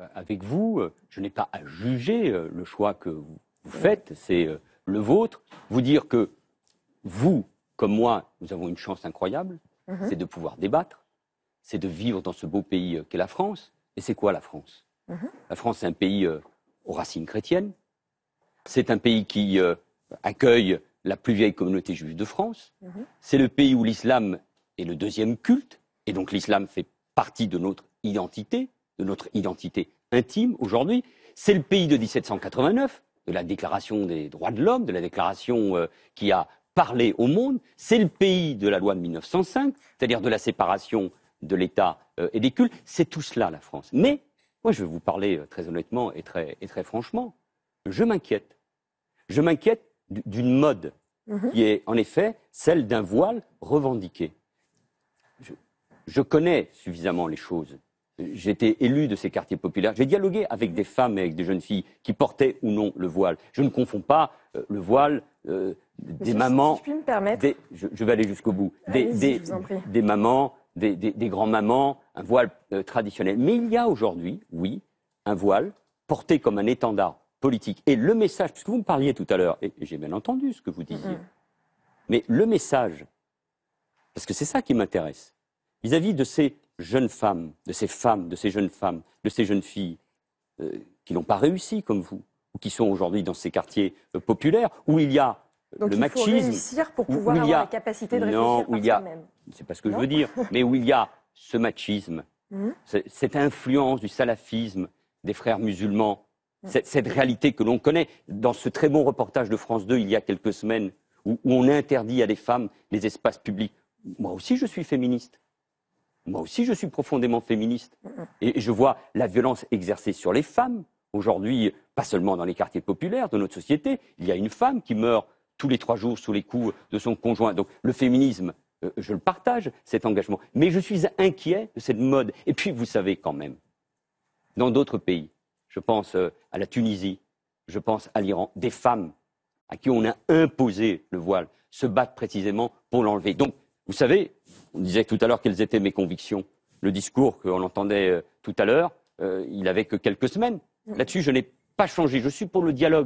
Euh, avec vous. Euh, je n'ai pas à juger euh, le choix que vous faites, c'est le vôtre. Vous dire que vous, comme moi, nous avons une chance incroyable, mhm. c'est de pouvoir débattre, c'est de vivre dans ce beau pays qu'est la France. Et c'est quoi la France mhm. La France, c'est un pays aux racines chrétiennes. C'est un pays qui accueille la plus vieille communauté juive de France. Mhm. C'est le pays où l'islam est le deuxième culte, et donc l'islam fait partie de notre identité de notre identité intime aujourd'hui. C'est le pays de 1789, de la Déclaration des droits de l'homme, de la Déclaration euh, qui a parlé au monde. C'est le pays de la loi de 1905, c'est-à-dire de la séparation de l'État euh, et des cultes. C'est tout cela la France. Mais moi, je vais vous parler euh, très honnêtement et très, et très franchement. Je m'inquiète. Je m'inquiète d'une mode mhm. qui est en effet celle d'un voile revendiqué. je connais suffisamment les choses j'étais élu de ces quartiers populaires, j'ai dialogué avec des femmes et avec des jeunes filles qui portaient ou non le voile. Je ne confonds pas euh, le voile euh, des mamans. je, je, vais aller jusqu'au bout. Des, mamans, des, grands-mamans, un voile euh, traditionnel. Mais il y a aujourd'hui, oui, un voile porté comme un étendard politique. Et le message, puisque vous me parliez tout à l'heure, et, j'ai bien entendu ce que vous disiez, mhm. mais le message, parce que c'est ça qui m'intéresse, vis-à-vis de ces jeunes femmes, de ces femmes, de ces jeunes femmes, de ces jeunes filles euh, qui n'ont pas réussi comme vous, ou qui sont aujourd'hui dans ces quartiers euh, populaires, où il y a euh, le il machisme. Faut réussir pour pouvoir avoir la capacité de réfléchir où par il y a... C'est pas ce que je veux dire, mais où il y a ce machisme, mmh. cette influence du salafisme des frères musulmans, mmh. cette, réalité que l'on connaît. Dans ce très bon reportage de France 2 il y a quelques semaines, où on interdit à des femmes les espaces publics. Moi aussi, je suis féministe. Moi aussi, je suis profondément féministe. Mm, mm. Et je vois la violence exercée sur les femmes. Aujourd'hui, pas seulement dans les quartiers populaires de notre société, il y a une femme qui meurt tous les trois jours sous les coups de son conjoint. Donc le féminisme, euh, je le partage, cet engagement. Mais je suis inquiet de cette mode. Et puis, vous savez quand même, dans d'autres pays, je pense euh, à la Tunisie, je pense à l'Iran, des femmes à qui on a imposé le voile se battent précisément pour l'enlever. Donc, vous savez, on disait tout à l'heure quelles étaient mes convictions. Le discours qu'on entendait euh, tout à l'heure, euh, il avait que quelques semaines. Mm. Là-dessus, je n'ai pas changé. Je suis pour le dialogue.